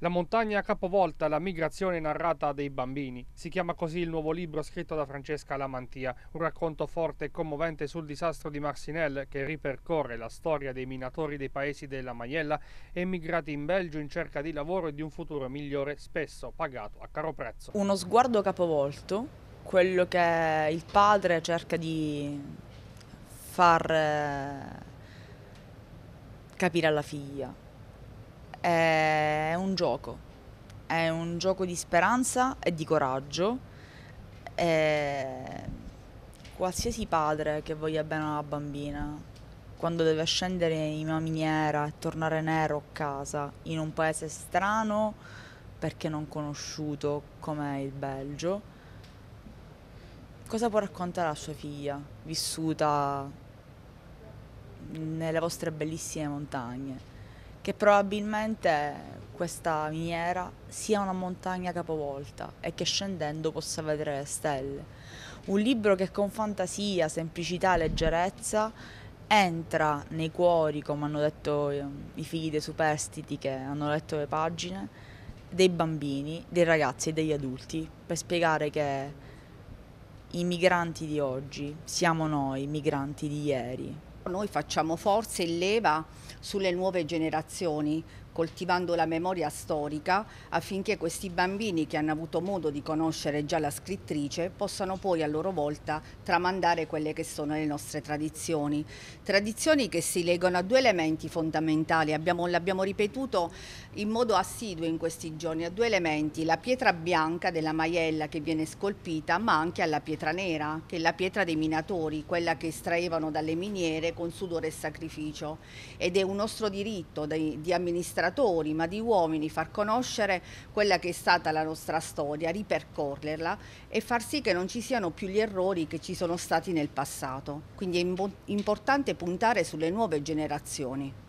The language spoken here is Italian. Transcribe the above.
La montagna capovolta, la migrazione narrata dei bambini. Si chiama così il nuovo libro scritto da Francesca Lamantia, un racconto forte e commovente sul disastro di Marcinelle che ripercorre la storia dei minatori dei paesi della Maiella emigrati in Belgio in cerca di lavoro e di un futuro migliore, spesso pagato a caro prezzo. Uno sguardo capovolto, quello che il padre cerca di far eh, capire alla figlia gioco, è un gioco di speranza e di coraggio. E qualsiasi padre che voglia bene una bambina, quando deve scendere in una miniera e tornare nero a casa, in un paese strano perché non conosciuto come il Belgio, cosa può raccontare a sua figlia vissuta nelle vostre bellissime montagne? Che probabilmente questa miniera sia una montagna capovolta e che scendendo possa vedere le stelle. Un libro che con fantasia, semplicità e leggerezza entra nei cuori, come hanno detto ehm, i figli dei superstiti che hanno letto le pagine, dei bambini, dei ragazzi e degli adulti per spiegare che i migranti di oggi siamo noi, i migranti di ieri. Noi facciamo forza e leva sulle nuove generazioni, coltivando la memoria storica affinché questi bambini che hanno avuto modo di conoscere già la scrittrice possano poi a loro volta tramandare quelle che sono le nostre tradizioni. Tradizioni che si legano a due elementi fondamentali, l'abbiamo ripetuto in modo assiduo in questi giorni, a due elementi, la pietra bianca della maiella che viene scolpita ma anche alla pietra nera, che è la pietra dei minatori, quella che estraevano dalle miniere con sudore e sacrificio ed è un nostro diritto di, di amministrazione maratoni, ma di uomini, far conoscere quella che è stata la nostra storia, ripercorrerla e far sì che non ci siano più gli errori che ci sono stati nel passato. Quindi è importante puntare sulle nuove generazioni.